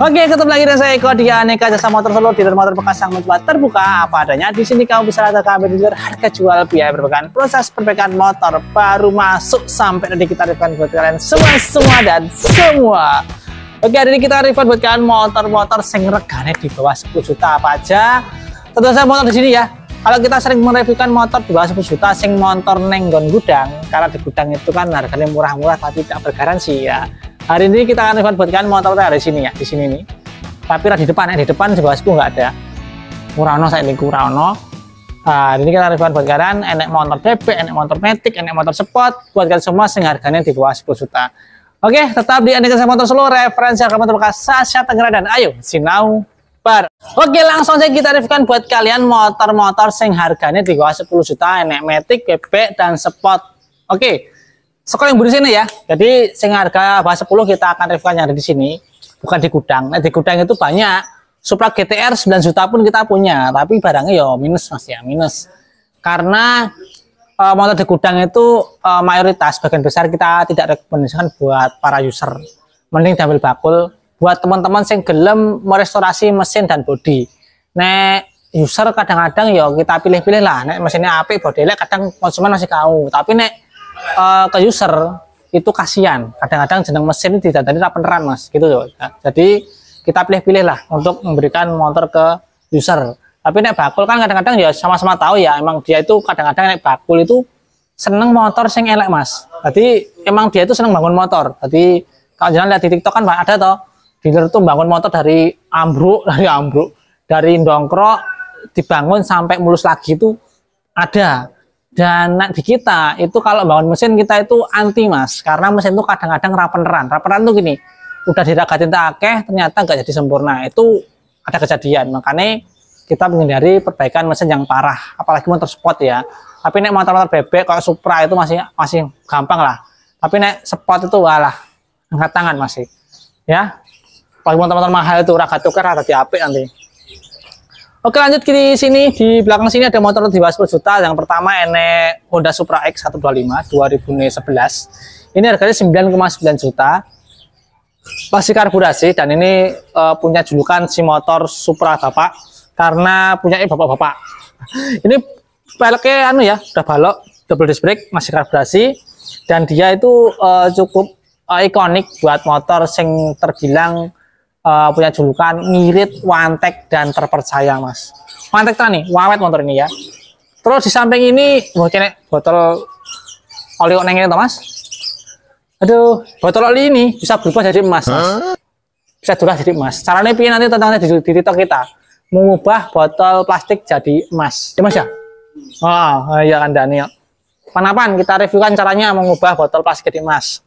Oke, ketemu lagi dengan saya Eko di Aneka Jasa Motor Solo dealer Motor Bekas yang menjual terbuka apa adanya. Di sini kamu bisa lihat kami dealer harga jual biaya perbaikan proses perbaikan motor baru masuk sampai nanti kita refund buat kalian semua semua dan semua. Oke, hari ini kita refund buat kalian motor-motor sing regane di bawah 10 juta apa aja. Tentu saja motor di sini ya. Kalau kita sering mereviewkan motor di bawah 10 juta, sing motor nenggon gudang, karena di gudang itu kan harganya murah-murah tapi tidak bergaransi ya hari ini kita akan kalian motor kita dari sini ya di sini nih tapi di depan ya di depan sebelah sepuluh nggak ada kurano saya ini kurano nah ini kita refund buat kalian enek motor bebek enek motor metik enek motor sport buat kalian semua seharganya di bawah 10 juta oke tetap di Andika Motor Solo referensi harga motor bekas Sasha Tenggara dan ayo sinau bar oke langsung saja kita reviewkan buat kalian motor-motor sing harganya di bawah 10 juta enek metik bebek dan sport oke sekolah yang di sini ya. Jadi sing harga bahas 10 kita akan review yang ada di sini, bukan di gudang. Nah, di gudang itu banyak Supra GTR 9 juta pun kita punya, tapi barangnya ya minus Mas ya, minus. Karena uh, motor di gudang itu uh, mayoritas bagian besar kita tidak rekomendasikan buat para user. Mending diambil bakul buat teman-teman yang gelem merestorasi mesin dan bodi. Nek user kadang-kadang ya kita pilih-pilih lah, nek mesinnya apik bodelnya kadang konsumen masih kau. Tapi nek uh, ke user itu kasihan kadang-kadang jeneng mesin tidak tadi peneran mas gitu loh ya. jadi kita pilih-pilih lah untuk memberikan motor ke user tapi naik bakul kan kadang-kadang ya sama-sama tahu ya emang dia itu kadang-kadang naik bakul itu seneng motor sing elek mas Tadi emang dia itu seneng bangun motor Tadi kalau jangan lihat di tiktok kan ada toh dealer tuh bangun motor dari ambruk dari ambruk dari dongkrok dibangun sampai mulus lagi itu ada dan di kita itu kalau bangun mesin kita itu anti mas karena mesin itu kadang-kadang rapeneran rapeneran tuh gini udah diragatin akeh ternyata nggak jadi sempurna itu ada kejadian makanya kita menghindari perbaikan mesin yang parah apalagi motor sport ya tapi naik motor-motor bebek kalau Supra itu masih masih gampang lah tapi naik sport itu walah angkat tangan masih ya apalagi motor-motor mahal itu ragat tuker ragat di nanti Oke lanjut di sini di belakang sini ada motor di bawah 10 juta. Yang pertama ini e Honda Supra X 125 2011. Ini harganya 9,9 juta. Pasti karburasi dan ini uh, punya julukan si motor Supra Bapak karena punya bapak-bapak. Ini peleknya anu ya, udah balok, double disc brake, masih karburasi dan dia itu uh, cukup uh, ikonik buat motor sing terbilang uh, punya julukan ngirit, wantek, dan terpercaya mas. Wantek tani, wawet motor ini ya. Terus di samping ini, wah botol oli kok nengin mas. Aduh, botol oli ini bisa berubah jadi emas mas. Bisa juga jadi emas. Caranya pilih nanti tentangnya di, di TikTok kita. Mengubah botol plastik jadi emas. Ya mas ya? Ah, oh, iya kan Daniel. Panapan kita reviewkan caranya mengubah botol plastik jadi emas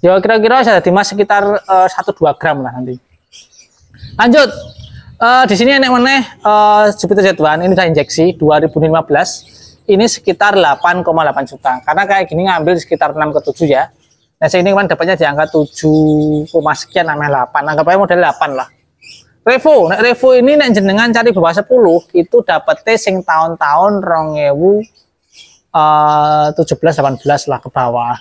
ya kira-kira saya jadi mas sekitar eh, satu uh, dua gram lah nanti lanjut uh, di sini enak meneh uh, eh, Jupiter Z1 ini saya injeksi 2015 ini sekitar 8,8 juta karena kayak gini ngambil sekitar 6 ke 7 ya nah saya ini kan dapatnya di angka 7, sekian namanya 8 anggap aja model 8 lah Revo, nek Revo ini nek jenengan cari bawah 10 itu dapat sing tahun-tahun rongewu uh, 17 18 lah ke bawah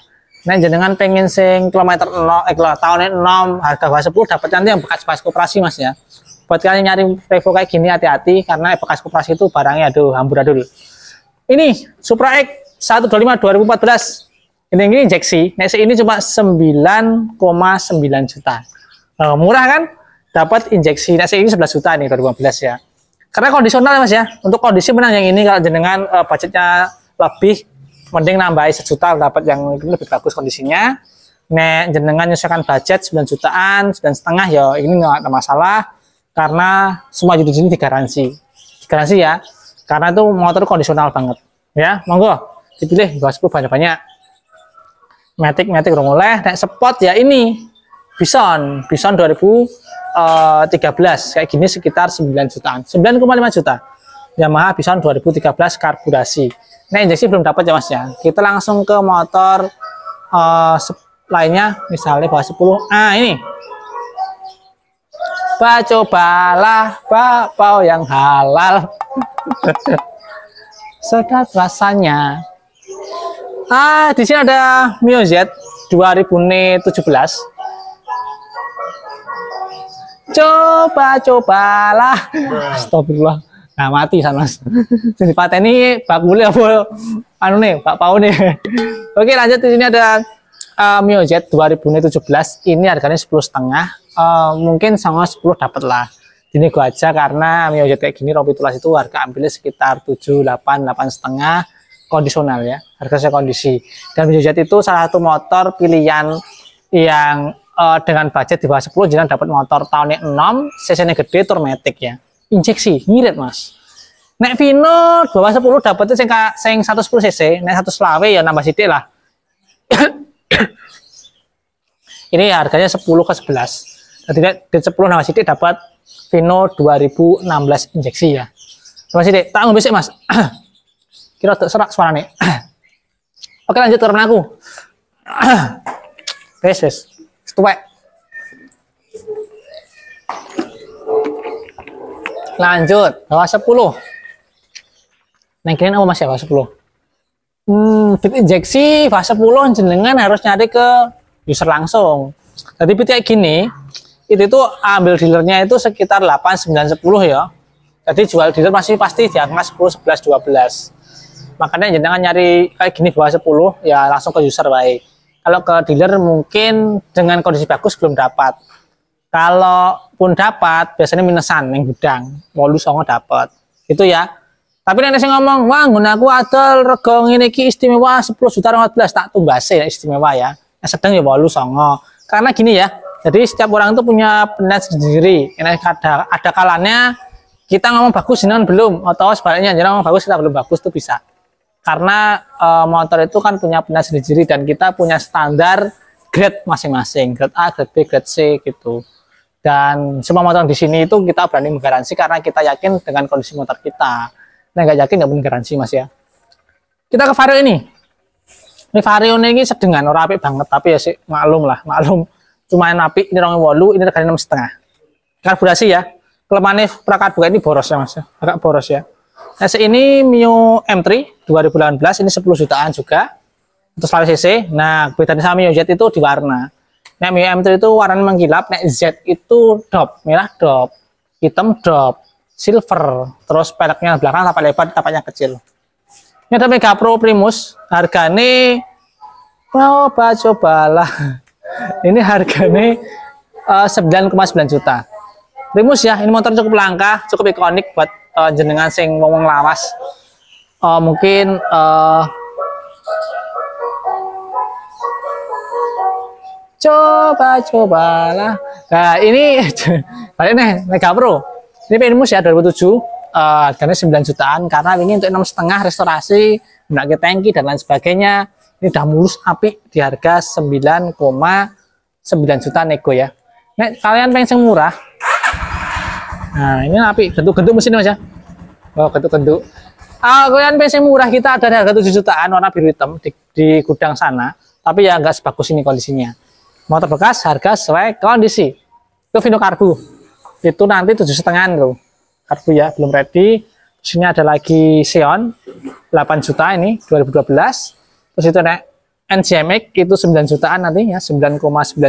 Nah, jenengan pengen sing kilometer 0 eh kalau tahun 6 harga bawah 10 dapat nanti yang bekas bekas koperasi Mas ya. Buat kalian nyari Revo kayak gini hati-hati karena bekas koperasi itu barangnya aduh dulu. Ini Supra X 125 2014. Ini ini injeksi. Nek ini cuma 9,9 juta. Nah, murah kan? Dapat injeksi. Nek ini 11 juta nih 2015 ya. Karena kondisional ya Mas ya. Untuk kondisi menang yang ini kalau jenengan uh, budgetnya lebih mending nambahin sejuta dapat yang lebih bagus kondisinya nek jenengan nyesuaikan budget 9 jutaan dan setengah ya ini enggak ada masalah karena semua judul ini digaransi digaransi ya karena itu motor kondisional banget ya monggo dipilih sepuluh banyak-banyak metik metik udah mulai nek spot ya ini bison bison 2013 eh, kayak gini sekitar 9 jutaan 9,5 juta Yamaha Bison 2013 karburasi Nah injeksi belum dapat ya mas ya. Kita langsung ke motor uh, lainnya, misalnya bawah 10. Ah ini. Pak cobalah bakpao yang halal. Sedap rasanya. Ah di sini ada Mio Z 2017. Coba cobalah. Astagfirullah Nah, mati Sanos. Jadi pateni Pak Bule apa anu nih, Pak pau nih Oke, lanjut di sini ada uh, Mio 2017. Ini harganya 10 setengah. Uh, mungkin sama 10 dapat lah. Ini gua aja karena Mio kayak gini rompi tulas itu harga ambilnya sekitar 7, 8, 8 setengah kondisional ya. Harga saya kondisi. Dan miojet itu salah satu motor pilihan yang uh, dengan budget di bawah 10 jangan dapat motor tahunnya 6, cc-nya gede, turmatic ya injeksi ngirit mas nek Vino 210 10 dapetnya sing sing 110 cc nek 100 lawe ya nambah sidik lah ini harganya 10 ke 11 jadi nek 10 nambah sidik dapat Vino 2016 injeksi ya nambah sidik tak ngomong sih mas kira tuh serak suara nih oke lanjut ke aku Bes, bes. tuwek Lanjut, bawah 10. Neng kalian apa Mas bawah 10? Hmm, fit injeksi bawah 10 jenengan harus nyari ke user langsung. Jadi fit kayak gini, itu itu ambil dealernya itu sekitar 8, 9, 10 ya. Jadi jual dealer masih pasti di angka 10, 11, 12. Makanya jangan nyari kayak gini bawah 10 ya langsung ke user baik. Kalau ke dealer mungkin dengan kondisi bagus belum dapat. Kalau pun dapat biasanya minusan yang gudang walu songo dapat itu ya tapi nenek saya ngomong wah guna aku adol regong ini ki istimewa 10 juta 11 tak base ya istimewa ya nah, sedang ya walu songo karena gini ya jadi setiap orang itu punya penat sendiri ini ada ada kalanya kita ngomong bagus ini belum atau sebaliknya jangan ngomong bagus kita belum bagus itu bisa karena e, motor itu kan punya penat sendiri dan kita punya standar grade masing-masing grade A grade B grade C gitu dan semua motor di sini itu kita berani menggaransi karena kita yakin dengan kondisi motor kita nah nggak yakin nggak garansi mas ya kita ke vario ini ini vario ini sedengan orang api banget tapi ya sih maklum lah maklum cuma yang api ini orang walu ini regane enam setengah karburasi ya Kelemahan kelemahannya buka ini boros ya mas ya. agak boros ya Nah ini Mio M3 2018 ini 10 jutaan juga untuk 100 cc nah bedanya sama Mio Jet itu diwarna. Nek M3 itu warna mengkilap, nek Z itu drop, merah drop, hitam drop, silver, terus peleknya belakang tapak lebar, tapaknya kecil. Ini ada Mega Pro Primus, harganya mau oh, cobalah. Ini harganya uh, 9,9 juta. Primus ya, ini motor cukup langka, cukup ikonik buat uh, jenengan sing wong lawas. Uh, mungkin uh, coba cobalah nah ini balik nih Mega Pro ini Penmus ya 2007 Uh, eh, harganya 9 jutaan karena ini untuk enam setengah restorasi menaki tangki dan lain sebagainya ini udah mulus api di harga 9,9 juta nego ya Nek, kalian pengen yang murah nah ini api gentuk gentuk mesin mas ya oh gentuk ah Uh, kalian yang murah kita ada harga 7 jutaan warna biru hitam di, di gudang sana tapi ya nggak sebagus ini kondisinya motor bekas harga sesuai kondisi itu Vino karbu itu nanti tujuh setengah tuh karbu ya belum ready sini ada lagi Sion, 8 juta ini 2012 terus itu nek NCMX itu 9 jutaan nantinya 9,9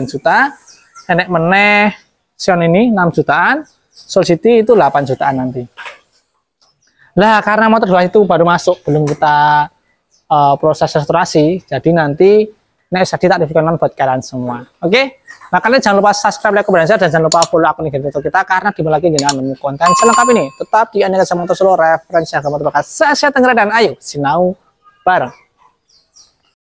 juta enek meneh Sion ini 6 jutaan Soul City itu 8 jutaan nanti lah karena motor dua itu baru masuk belum kita uh, proses restorasi jadi nanti Nah, jadi tak dikenal kan buat kalian semua. Oke? Okay? Nah, Makanya jangan lupa subscribe, like, komen, dan jangan lupa follow akun IG kita karena di lagi jangan menu konten selengkap ini. Tetap di Aneka Motor Solo, referensi agama terbakar. saya Tenggara dan Ayo, Sinau, bareng.